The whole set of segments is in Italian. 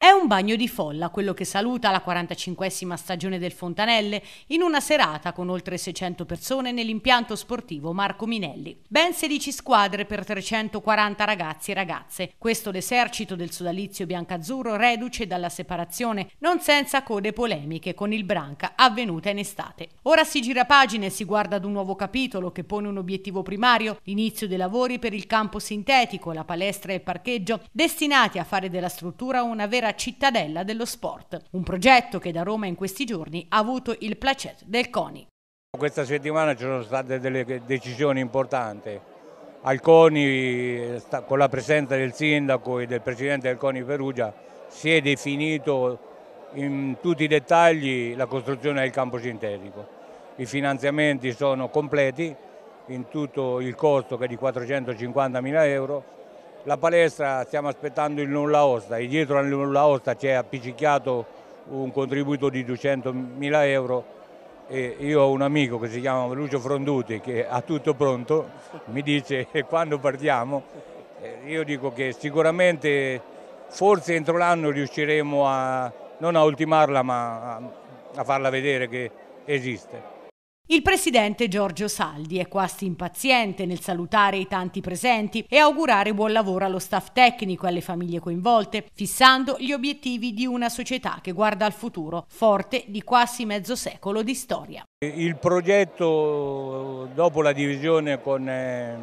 È un bagno di folla quello che saluta la 45esima stagione del Fontanelle in una serata con oltre 600 persone nell'impianto sportivo Marco Minelli. Ben 16 squadre per 340 ragazzi e ragazze. Questo l'esercito del sodalizio biancazzurro reduce dalla separazione, non senza code polemiche con il Branca avvenuta in estate. Ora si gira pagina e si guarda ad un nuovo capitolo che pone un obiettivo primario, l'inizio dei lavori per il campo sintetico, la palestra e il parcheggio, destinati a fare della struttura una vera vera cittadella dello sport, un progetto che da Roma in questi giorni ha avuto il placet del CONI. Questa settimana ci sono state delle decisioni importanti. Al CONI, con la presenza del sindaco e del presidente del CONI Perugia, si è definito in tutti i dettagli la costruzione del campo sintetico. I finanziamenti sono completi, in tutto il costo che è di 450 mila euro la palestra stiamo aspettando il nulla osta e dietro al nulla osta c'è appiccicchiato un contributo di 200.000 euro e io ho un amico che si chiama Lucio Fronduti che ha tutto pronto, mi dice quando partiamo, eh, io dico che sicuramente forse entro l'anno riusciremo a, non a ultimarla ma a farla vedere che esiste. Il presidente Giorgio Saldi è quasi impaziente nel salutare i tanti presenti e augurare buon lavoro allo staff tecnico e alle famiglie coinvolte, fissando gli obiettivi di una società che guarda al futuro, forte di quasi mezzo secolo di storia. Il progetto dopo la divisione con, eh,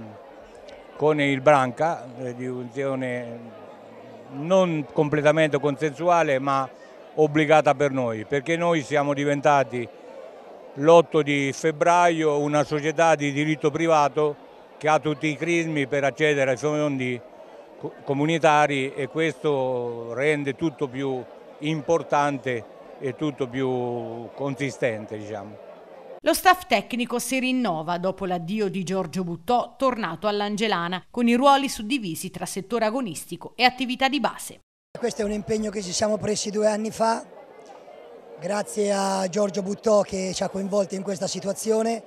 con il Branca, eh, divisione non completamente consensuale ma obbligata per noi, perché noi siamo diventati l'8 di febbraio una società di diritto privato che ha tutti i crismi per accedere ai fondi comunitari e questo rende tutto più importante e tutto più consistente. Diciamo. Lo staff tecnico si rinnova dopo l'addio di Giorgio Buttò, tornato all'Angelana, con i ruoli suddivisi tra settore agonistico e attività di base. Questo è un impegno che ci siamo presi due anni fa Grazie a Giorgio Buttò che ci ha coinvolti in questa situazione.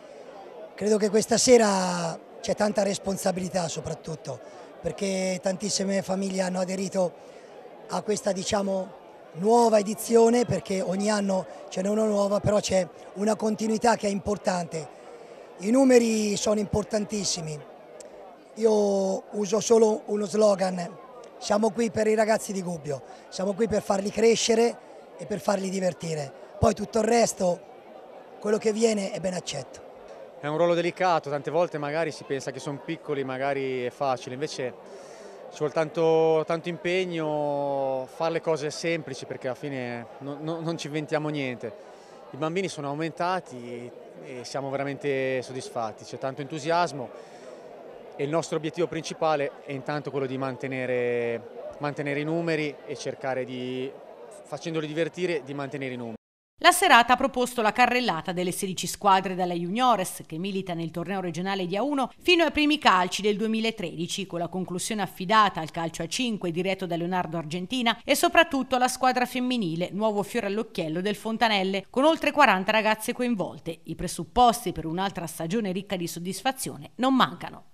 Credo che questa sera c'è tanta responsabilità soprattutto perché tantissime famiglie hanno aderito a questa diciamo, nuova edizione perché ogni anno ce n'è una nuova però c'è una continuità che è importante. I numeri sono importantissimi. Io uso solo uno slogan, siamo qui per i ragazzi di Gubbio, siamo qui per farli crescere e per farli divertire. Poi tutto il resto, quello che viene è ben accetto. È un ruolo delicato, tante volte magari si pensa che sono piccoli, magari è facile, invece ci vuole tanto, tanto impegno, fare le cose semplici perché alla fine non, non, non ci inventiamo niente. I bambini sono aumentati e siamo veramente soddisfatti, c'è tanto entusiasmo e il nostro obiettivo principale è intanto quello di mantenere, mantenere i numeri e cercare di facendoli divertire, di mantenere i numeri. La serata ha proposto la carrellata delle 16 squadre dalla Juniores che milita nel torneo regionale di A1 fino ai primi calci del 2013 con la conclusione affidata al calcio a 5 diretto da Leonardo Argentina e soprattutto alla squadra femminile nuovo fiore all'occhiello del Fontanelle con oltre 40 ragazze coinvolte. I presupposti per un'altra stagione ricca di soddisfazione non mancano.